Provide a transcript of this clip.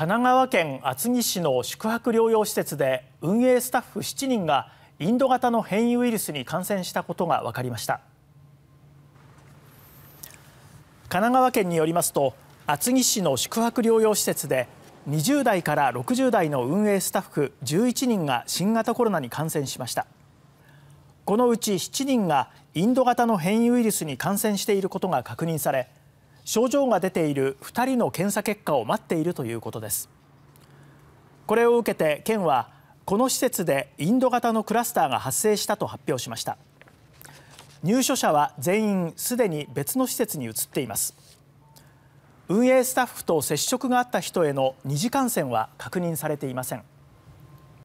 神奈川県厚木市の宿泊療養施設で運営スタッフ7人がインド型の変異ウイルスに感染したことが分かりました神奈川県によりますと厚木市の宿泊療養施設で20代から60代の運営スタッフ11人が新型コロナに感染しましたこのうち7人がインド型の変異ウイルスに感染していることが確認され症状が出ている2人の検査結果を待っているということですこれを受けて県はこの施設でインド型のクラスターが発生したと発表しました入所者は全員すでに別の施設に移っています運営スタッフと接触があった人への二次感染は確認されていません